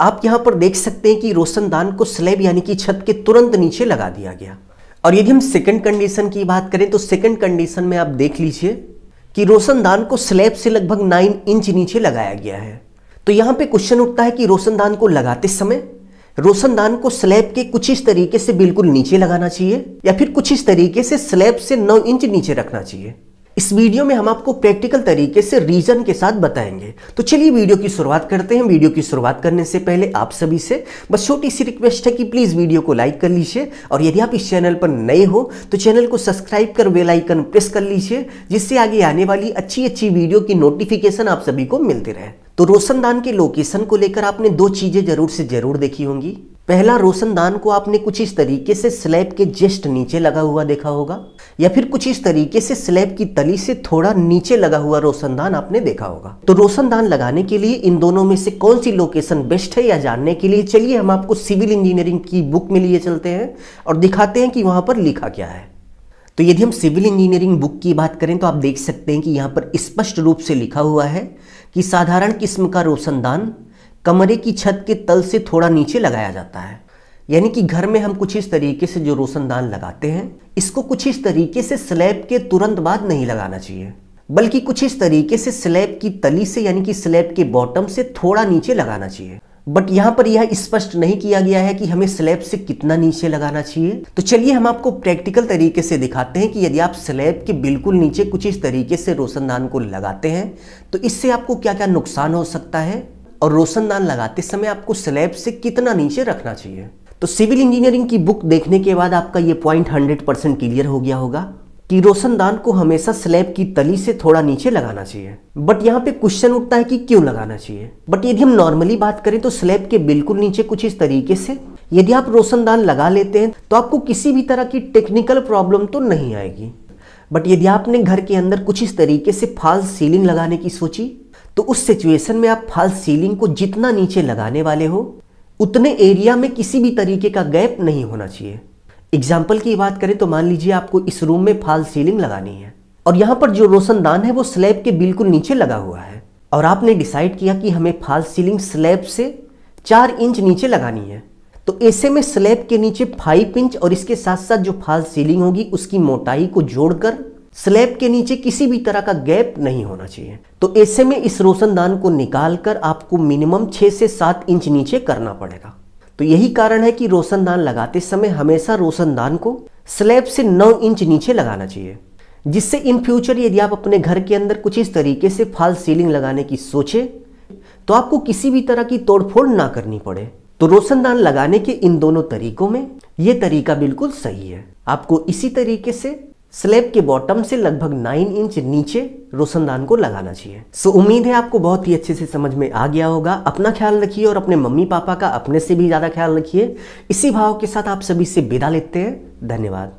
आप यहां पर देख सकते हैं कि रोशनदान को स्लैब यानी कि छत के तुरंत नीचे लगा दिया गया और यदि हम सेकंड कंडीशन की बात करें तो सेकंड कंडीशन में आप देख लीजिए कि रोशनदान को स्लैब से लगभग नाइन इंच नीचे लगाया गया है तो यहां पे क्वेश्चन उठता है कि रोशनदान को लगाते समय रोशनदान को स्लैब के कुछ इस तरीके से बिल्कुल नीचे लगाना चाहिए या फिर कुछ इस तरीके से स्लैब से नौ इंच नीचे रखना चाहिए इस वीडियो में हम आपको प्रैक्टिकल तरीके से रीजन के साथ बताएंगे तो चलिए वीडियो की शुरुआत करते हैं वीडियो की शुरुआत करने से पहले आप सभी से बस छोटी सी रिक्वेस्ट है कि प्लीज़ वीडियो को लाइक कर लीजिए और यदि आप इस चैनल पर नए हो तो चैनल को सब्सक्राइब कर बेल आइकन प्रेस कर लीजिए जिससे आगे आने वाली अच्छी अच्छी वीडियो की नोटिफिकेशन आप सभी को मिलती रहे तो रोशनदान के लोकेशन को लेकर आपने दो चीज़ें जरूर से जरूर देखी होंगी पहला रोशनदान को आपने कुछ इस तरीके से स्लैब के जस्ट नीचे लगा हुआ देखा होगा या फिर कुछ इस तरीके से स्लैब की तली से थोड़ा नीचे लगा हुआ रोशनदान आपने देखा होगा तो रोशनदान लगाने के लिए इन दोनों में से कौन सी लोकेशन बेस्ट है या जानने के लिए चलिए हम आपको सिविल इंजीनियरिंग की बुक में लिए चलते हैं और दिखाते हैं कि वहां पर लिखा क्या है तो यदि हम सिविल इंजीनियरिंग बुक की बात करें तो आप देख सकते हैं कि यहाँ पर स्पष्ट रूप से लिखा हुआ है कि साधारण किस्म का रोशनदान कमरे की छत के तल से थोड़ा नीचे लगाया जाता है यानी कि घर में हम कुछ इस तरीके से जो रोशनदान लगाते हैं इसको कुछ इस तरीके से स्लैब के तुरंत बाद नहीं लगाना चाहिए बल्कि कुछ इस तरीके से स्लैब की तली से यानी कि स्लैब के बॉटम से थोड़ा नीचे लगाना चाहिए बट यहाँ पर यह स्पष्ट नहीं किया गया है कि हमें स्लैब से कितना नीचे लगाना चाहिए तो चलिए हम आपको प्रैक्टिकल तरीके से दिखाते हैं कि यदि आप स्लैब के बिल्कुल नीचे कुछ इस तरीके से रोशनदान को लगाते हैं तो इससे आपको क्या क्या नुकसान हो सकता है और रोशनदान लगाते समय आपको स्लैब से कितना नीचे रखना चाहिए तो सिविल इंजीनियरिंग की बुक देखने के बाद आपका ये पॉइंट हंड्रेड परसेंट क्लियर हो गया होगा कि रोशनदान को हमेशा स्लैब की तली से थोड़ा नीचे लगाना चाहिए बट यहाँ पे क्वेश्चन उठता है कि क्यों लगाना चाहिए बट यदि हम नॉर्मली बात करें तो स्लैब के बिल्कुल नीचे कुछ इस तरीके से यदि आप रोशनदान लगा लेते हैं तो आपको किसी भी तरह की टेक्निकल प्रॉब्लम तो नहीं आएगी बट यदि आपने घर के अंदर कुछ इस तरीके से फाल्स सीलिंग लगाने की सोची तो उस सिचुएशन में आप फाल्स सीलिंग को जितना नीचे लगाने वाले हो उतने एरिया में किसी भी तरीके का गैप नहीं होना चाहिए एग्जाम्पल की बात करें तो मान लीजिए आपको इस रूम में फाल सीलिंग लगानी है और यहाँ पर जो रोशनदान है वो स्लैब के बिल्कुल नीचे लगा हुआ है और आपने डिसाइड किया कि हमें फाल सीलिंग स्लैब से चार इंच नीचे लगानी है तो ऐसे में स्लैब के नीचे फाइव इंच और इसके साथ साथ जो फाल सीलिंग होगी उसकी मोटाई को जोड़कर स्लैब के नीचे किसी भी तरह का गैप नहीं होना चाहिए तो ऐसे में इस रोशनदान को निकाल कर आपको मिनिमम 6 से सात इंच नीचे करना पड़ेगा तो यही कारण है कि रोशनदान लगाते समय हमेशा रोशनदान को स्लैब से नौ इंच नीचे लगाना चाहिए जिससे इन फ्यूचर यदि आप अपने घर के अंदर कुछ इस तरीके से फाल सीलिंग लगाने की सोचे तो आपको किसी भी तरह की तोड़फोड़ ना करनी पड़े तो रोशनदान लगाने के इन दोनों तरीकों में यह तरीका बिल्कुल सही है आपको इसी तरीके से स्लेब के बॉटम से लगभग नाइन इंच नीचे रोशनदान को लगाना चाहिए सो so, उम्मीद है आपको बहुत ही अच्छे से समझ में आ गया होगा अपना ख्याल रखिए और अपने मम्मी पापा का अपने से भी ज़्यादा ख्याल रखिए इसी भाव के साथ आप सभी से विदा लेते हैं धन्यवाद